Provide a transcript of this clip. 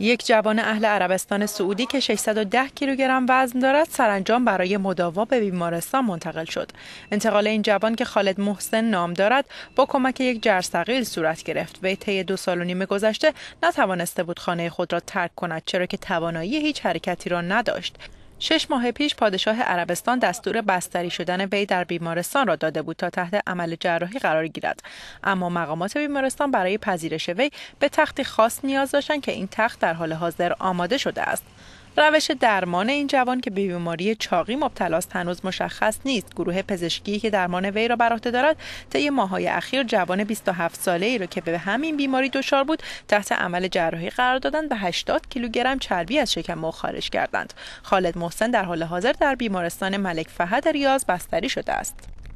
یک جوان اهل عربستان سعودی که 610 کیلوگرم وزن دارد سرانجام برای مداوا به بیمارستان منتقل شد. انتقال این جوان که خالد محسن نام دارد با کمک یک جرثقیل صورت گرفت. وی طی دو سال و نیم گذشته نتوانسته بود خانه خود را ترک کند چرا که توانایی هیچ حرکتی را نداشت. شش ماه پیش پادشاه عربستان دستور بستری شدن وی در بیمارستان را داده بود تا تحت عمل جراحی قرار گیرد اما مقامات بیمارستان برای پذیرش وی به تختی خاص نیاز داشتند که این تخت در حال حاضر آماده شده است روش درمان این جوان که به بیماری چاقی مبتلاست هنوز مشخص نیست گروه پزشکی که درمان وی را بر عهده دارد طی ماهای اخیر جوان 27 ساله ای را که به همین بیماری دچار بود تحت عمل جراحی قرار دادند و 80 کیلوگرم چربی از شکم او خارج کردند خالد محسن در حال حاضر در بیمارستان ملک فهد ریاض بستری شده است